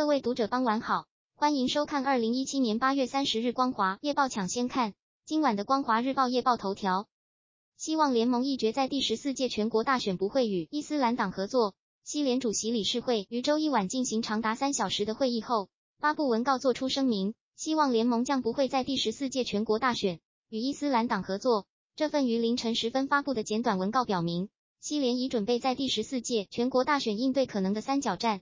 各位读者，傍晚好，欢迎收看二零一七年八月三十日《光华夜报》抢先看今晚的《光华日报》夜报头条。希望联盟一决在第十四届全国大选不会与伊斯兰党合作。西联主席理事会于周一晚进行长达三小时的会议后，发布文告作出声明，希望联盟将不会在第十四届全国大选与伊斯兰党合作。这份于凌晨时分发布的简短文告表明，西联已准备在第十四届全国大选应对可能的三角战。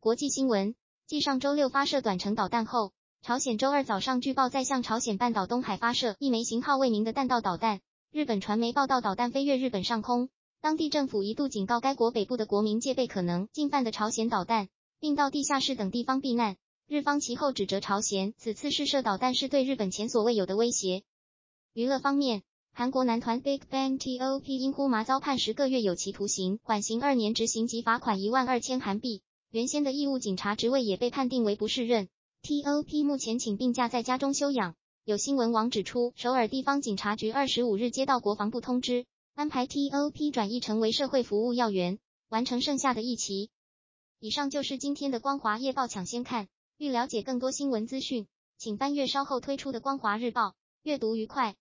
国际新闻。继上周六发射短程导弹后，朝鲜周二早上据报再向朝鲜半岛东海发射一枚型号未明的弹道导弹。日本传媒报道，导弹飞越日本上空，当地政府一度警告该国北部的国民戒备可能进犯的朝鲜导弹，并到地下室等地方避难。日方其后指责朝鲜此次试射导弹是对日本前所未有的威胁。娱乐方面，韩国男团 Big Bang T.O.P 因呼麻遭判十个月有期徒刑，缓刑二年，执行及罚款一万二千韩币。原先的义务警察职位也被判定为不适任。T.O.P 目前请病假在家中休养。有新闻网指出，首尔地方警察局二十五日接到国防部通知，安排 T.O.P 转移成为社会服务要员，完成剩下的役期。以上就是今天的《光华夜报》抢先看。欲了解更多新闻资讯，请翻阅稍后推出的《光华日报》。阅读愉快。